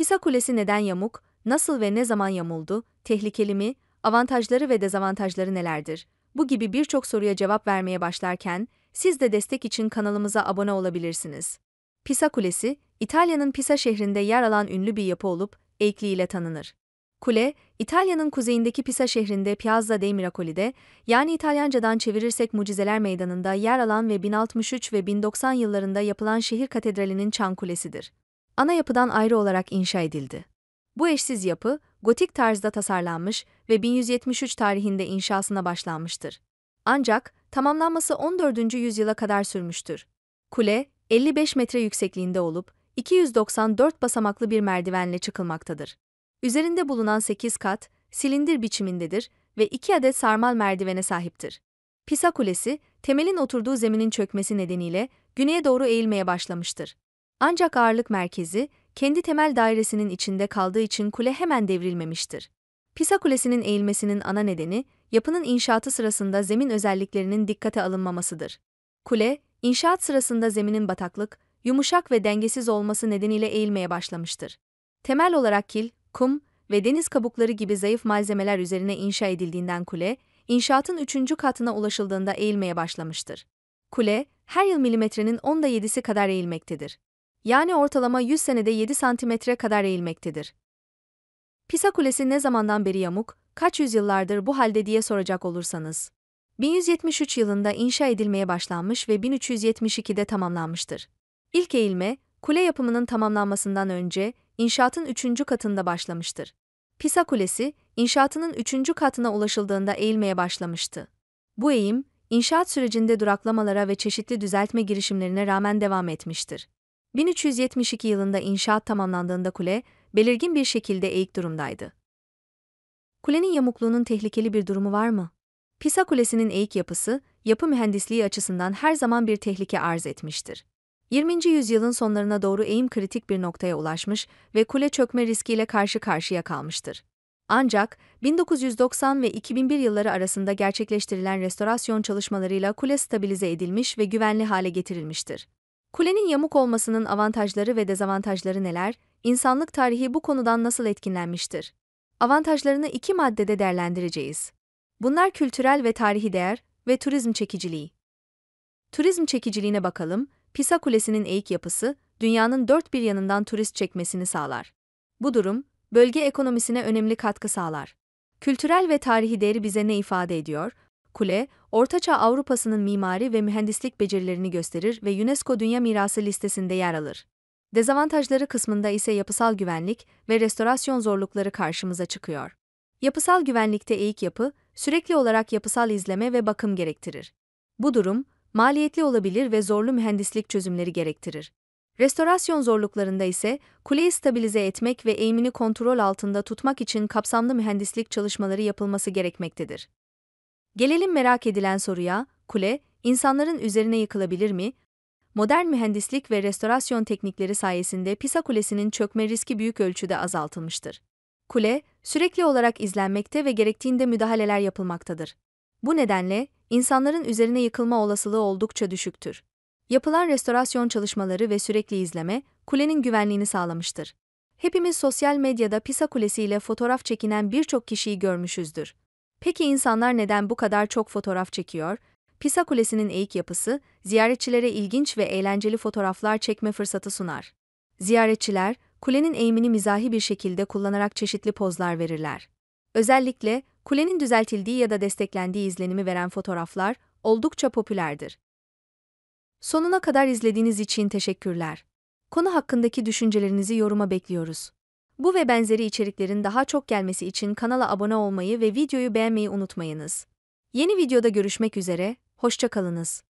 Pisa Kulesi neden yamuk, nasıl ve ne zaman yamuldu, tehlikeli mi, avantajları ve dezavantajları nelerdir? Bu gibi birçok soruya cevap vermeye başlarken, siz de destek için kanalımıza abone olabilirsiniz. Pisa Kulesi, İtalya'nın Pisa şehrinde yer alan ünlü bir yapı olup, eğikli ile tanınır. Kule, İtalya'nın kuzeyindeki Pisa şehrinde Piazza dei Miracoli'de, yani İtalyancadan çevirirsek Mucizeler Meydanı'nda yer alan ve 1063 ve 1090 yıllarında yapılan şehir katedralinin çan kulesidir ana yapıdan ayrı olarak inşa edildi. Bu eşsiz yapı, gotik tarzda tasarlanmış ve 1173 tarihinde inşasına başlanmıştır. Ancak tamamlanması 14. yüzyıla kadar sürmüştür. Kule, 55 metre yüksekliğinde olup 294 basamaklı bir merdivenle çıkılmaktadır. Üzerinde bulunan 8 kat, silindir biçimindedir ve 2 adet sarmal merdivene sahiptir. Pisa Kulesi, temelin oturduğu zeminin çökmesi nedeniyle güneye doğru eğilmeye başlamıştır. Ancak ağırlık merkezi, kendi temel dairesinin içinde kaldığı için kule hemen devrilmemiştir. Pisa Kulesi'nin eğilmesinin ana nedeni, yapının inşaatı sırasında zemin özelliklerinin dikkate alınmamasıdır. Kule, inşaat sırasında zeminin bataklık, yumuşak ve dengesiz olması nedeniyle eğilmeye başlamıştır. Temel olarak kil, kum ve deniz kabukları gibi zayıf malzemeler üzerine inşa edildiğinden kule, inşaatın üçüncü katına ulaşıldığında eğilmeye başlamıştır. Kule, her yıl milimetrenin onda yedisi kadar eğilmektedir yani ortalama 100 senede 7 santimetre kadar eğilmektedir. Pisa Kulesi ne zamandan beri yamuk, kaç yüzyıllardır bu halde diye soracak olursanız. 1173 yılında inşa edilmeye başlanmış ve 1372'de tamamlanmıştır. İlk eğilme, kule yapımının tamamlanmasından önce inşaatın 3. katında başlamıştır. Pisa Kulesi, inşaatının 3. katına ulaşıldığında eğilmeye başlamıştı. Bu eğim, inşaat sürecinde duraklamalara ve çeşitli düzeltme girişimlerine rağmen devam etmiştir. 1372 yılında inşaat tamamlandığında kule, belirgin bir şekilde eğik durumdaydı. Kulenin yamukluğunun tehlikeli bir durumu var mı? Pisa Kulesi'nin eğik yapısı, yapı mühendisliği açısından her zaman bir tehlike arz etmiştir. 20. yüzyılın sonlarına doğru eğim kritik bir noktaya ulaşmış ve kule çökme riskiyle karşı karşıya kalmıştır. Ancak 1990 ve 2001 yılları arasında gerçekleştirilen restorasyon çalışmalarıyla kule stabilize edilmiş ve güvenli hale getirilmiştir. Kulenin yamuk olmasının avantajları ve dezavantajları neler? İnsanlık tarihi bu konudan nasıl etkilenmiştir? Avantajlarını iki maddede değerlendireceğiz. Bunlar kültürel ve tarihi değer ve turizm çekiciliği. Turizm çekiciliğine bakalım. Pisa Kulesi'nin eğik yapısı dünyanın dört bir yanından turist çekmesini sağlar. Bu durum bölge ekonomisine önemli katkı sağlar. Kültürel ve tarihi değeri bize ne ifade ediyor? Kule Ortaçağ Avrupa'sının mimari ve mühendislik becerilerini gösterir ve UNESCO Dünya Mirası listesinde yer alır. Dezavantajları kısmında ise yapısal güvenlik ve restorasyon zorlukları karşımıza çıkıyor. Yapısal güvenlikte eğik yapı, sürekli olarak yapısal izleme ve bakım gerektirir. Bu durum, maliyetli olabilir ve zorlu mühendislik çözümleri gerektirir. Restorasyon zorluklarında ise kuleyi stabilize etmek ve eğimini kontrol altında tutmak için kapsamlı mühendislik çalışmaları yapılması gerekmektedir. Gelelim merak edilen soruya, kule, insanların üzerine yıkılabilir mi? Modern mühendislik ve restorasyon teknikleri sayesinde Pisa Kulesi'nin çökme riski büyük ölçüde azaltılmıştır. Kule, sürekli olarak izlenmekte ve gerektiğinde müdahaleler yapılmaktadır. Bu nedenle, insanların üzerine yıkılma olasılığı oldukça düşüktür. Yapılan restorasyon çalışmaları ve sürekli izleme, kulenin güvenliğini sağlamıştır. Hepimiz sosyal medyada Pisa Kulesi ile fotoğraf çekinen birçok kişiyi görmüşüzdür. Peki insanlar neden bu kadar çok fotoğraf çekiyor? Pisa Kulesi'nin eğik yapısı, ziyaretçilere ilginç ve eğlenceli fotoğraflar çekme fırsatı sunar. Ziyaretçiler, kulenin eğimini mizahi bir şekilde kullanarak çeşitli pozlar verirler. Özellikle, kulenin düzeltildiği ya da desteklendiği izlenimi veren fotoğraflar oldukça popülerdir. Sonuna kadar izlediğiniz için teşekkürler. Konu hakkındaki düşüncelerinizi yoruma bekliyoruz. Bu ve benzeri içeriklerin daha çok gelmesi için kanala abone olmayı ve videoyu beğenmeyi unutmayınız. Yeni videoda görüşmek üzere, hoşçakalınız.